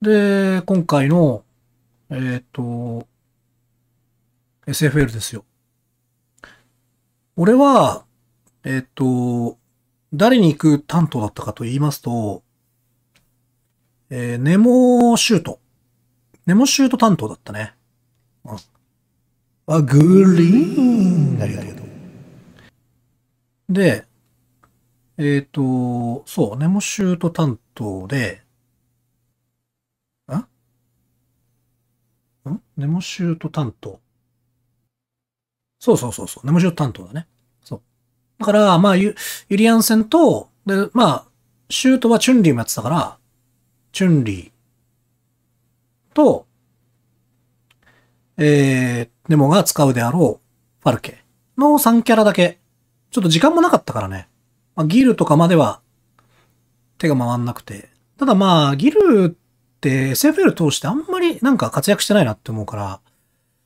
で、今回の、えっ、ー、と、SFL ですよ。俺は、えっ、ー、と、誰に行く担当だったかと言いますと、えー、ネモシュート。ネモシュート担当だったね。うん、あ、グリーンありがとう。で、えっ、ー、と、そう、ネモシュート担当で、ネモシュート担当。そうそうそうそう。ネモシュート担当だね。そう。だから、まあ、ユユリアン戦と、で、まあ、シュートはチュンリーもやってたから、チュンリーと、えー、ネモが使うであろう、ファルケの3キャラだけ。ちょっと時間もなかったからね。まあ、ギルとかまでは手が回んなくて。ただまあ、ギル、SFL 通してあんまりなんか活躍してないなって思うから、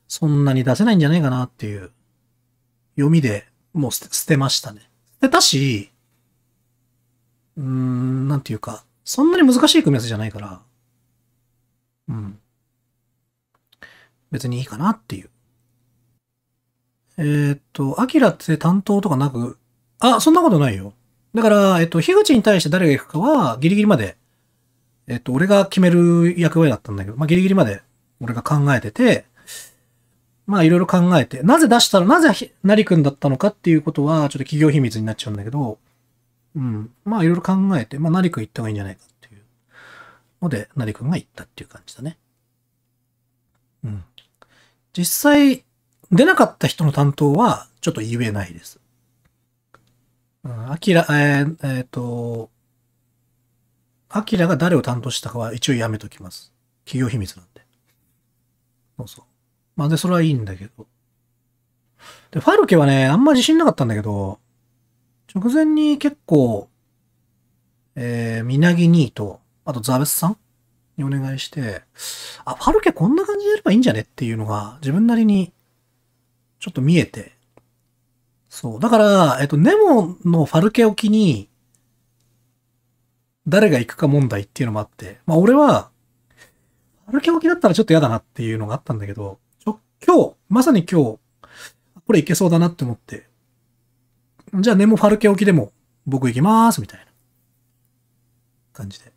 そんなに出せないんじゃないかなっていう読みでもう捨て捨てましたね。で、たし、うーん、なんていうか、そんなに難しい組み合わせじゃないから、うん。別にいいかなっていう。えー、っと、アキラって担当とかなく、あ、そんなことないよ。だから、えっと、樋口に対して誰が行くかは、ギリギリまでえっと、俺が決める役割だったんだけど、まあ、ギリギリまで俺が考えてて、まあ、いろいろ考えて、なぜ出したら、なぜなりくんだったのかっていうことは、ちょっと企業秘密になっちゃうんだけど、うん。まあ、いろいろ考えて、まあ、なりくん行った方がいいんじゃないかっていうので、なりくんが行ったっていう感じだね。うん。実際、出なかった人の担当は、ちょっと言えないです。うん、あきら、えっ、ー、えー、と、アキラが誰を担当したかは一応やめときます。企業秘密なんで。そうそう。まあで、それはいいんだけど。で、ファルケはね、あんま自信なかったんだけど、直前に結構、えー、みなぎ兄と、あとザベスさんにお願いして、あ、ファルケこんな感じでやればいいんじゃねっていうのが、自分なりに、ちょっと見えて。そう。だから、えっと、ネモのファルケ沖に、誰が行くか問題っていうのもあって、まあ俺は、歩き歩きだったらちょっと嫌だなっていうのがあったんだけど、ちょ今日、まさに今日、これいけそうだなって思って、じゃあネモファルケ沖でも僕行きまーすみたいな感じで。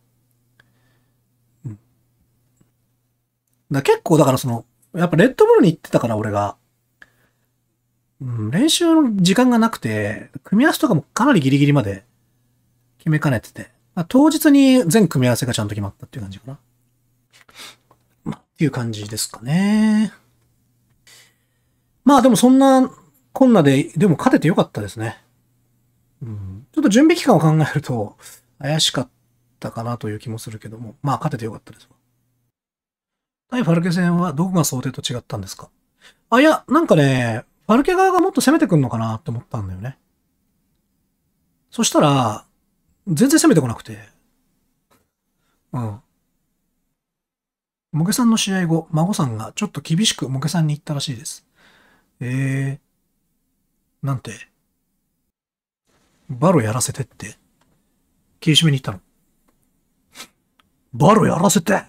うん。だ結構だからその、やっぱレッドブルに行ってたから俺が、うん、練習の時間がなくて、組み合わせとかもかなりギリギリまで決めかねてて。まあ、当日に全組み合わせがちゃんと決まったっていう感じかな。まあ、っていう感じですかね。まあでもそんなこんなで、でも勝ててよかったですね。うん、ちょっと準備期間を考えると怪しかったかなという気もするけども、まあ勝ててよかったです。対ファルケ戦はどこが想定と違ったんですかあ、いや、なんかね、ファルケ側がもっと攻めてくんのかなって思ったんだよね。そしたら、全然攻めてこなくて。うん。もげさんの試合後、孫さんがちょっと厳しくもげさんに言ったらしいです。ええー、なんて。バロやらせてって。切り締めに行ったの。バロやらせて